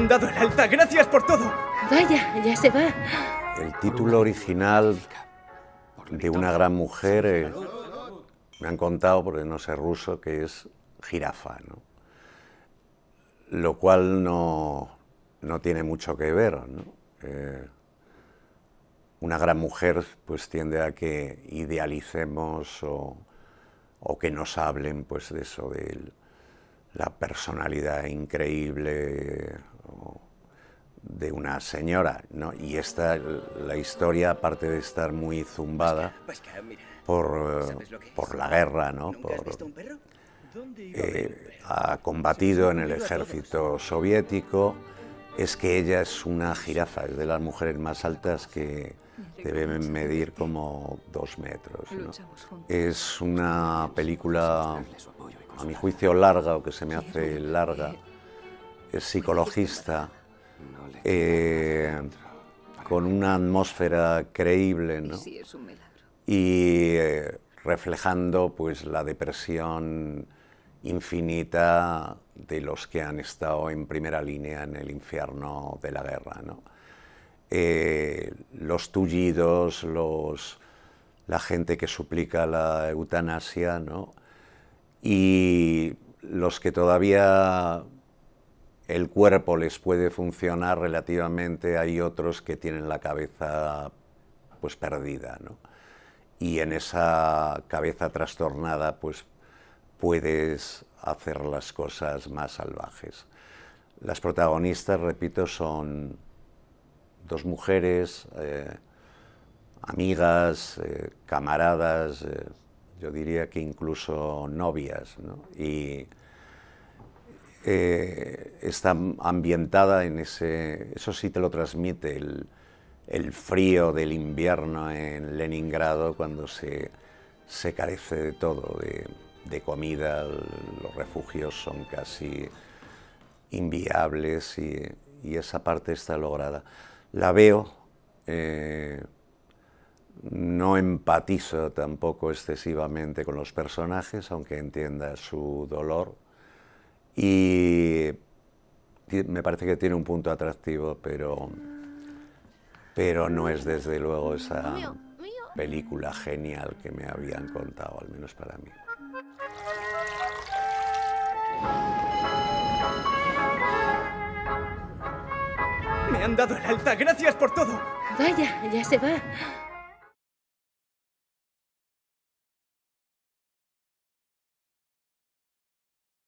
el alta. Gracias por todo. Vaya, ya se va. El título original de una gran mujer eh, me han contado, porque no sé ruso, que es jirafa, ¿no? Lo cual no, tiene mucho que ver, ¿no? Eh, una gran mujer pues tiende a que idealicemos o, que nos hablen pues de eso, de él la personalidad increíble de una señora, ¿no? Y esta, la historia, aparte de estar muy zumbada eh, por, la guerra, ¿no? Eh, ha combatido en el ejército soviético, es que ella es una jirafa, es de las mujeres más altas que deben medir como dos metros. Es una película a mi juicio larga o que se me hace larga, es psicologista, eh, con una atmósfera creíble, ¿no? Y eh, reflejando pues la depresión infinita de los que han estado en primera línea en el infierno de la guerra, ¿no? Eh, los tullidos, los, la gente que suplica la eutanasia, ¿no? y los que todavía el cuerpo les puede funcionar relativamente, hay otros que tienen la cabeza pues perdida, Y en esa cabeza trastornada pues puedes hacer las cosas más salvajes. Las protagonistas, repito, son dos mujeres, eh, amigas, eh, camaradas, eh, yo diría que incluso novias, ¿no? y eh, está ambientada en ese, eso sí te lo transmite el, frío del invierno en Leningrado cuando se, carece de todo, de, comida, los refugios son casi inviables y, esa parte está lograda. La veo eh, no empatizo tampoco excesivamente con los personajes, aunque entienda su dolor. Y me parece que tiene un punto atractivo, pero, pero no es desde luego esa película genial que me habían contado, al menos para mí. Me han dado el alta, gracias por todo. Vaya, ya se va.